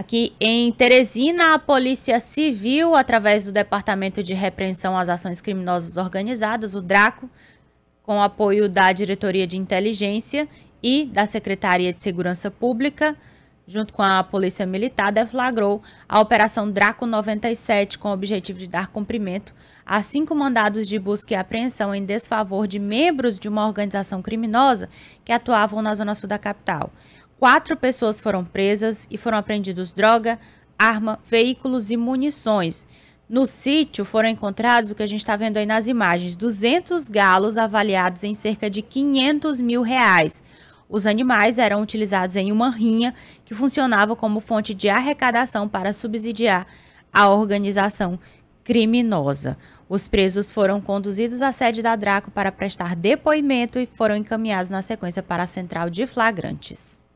Aqui em Teresina, a Polícia Civil, através do Departamento de Repreensão às Ações Criminosas Organizadas, o DRACO, com apoio da Diretoria de Inteligência e da Secretaria de Segurança Pública, junto com a Polícia Militar, deflagrou a Operação Draco 97 com o objetivo de dar cumprimento a cinco mandados de busca e apreensão em desfavor de membros de uma organização criminosa que atuavam na zona sul da capital. Quatro pessoas foram presas e foram apreendidos droga, arma, veículos e munições. No sítio foram encontrados o que a gente está vendo aí nas imagens: 200 galos avaliados em cerca de 500 mil reais. Os animais eram utilizados em uma rinha que funcionava como fonte de arrecadação para subsidiar a organização criminosa. Os presos foram conduzidos à sede da Draco para prestar depoimento e foram encaminhados na sequência para a central de flagrantes.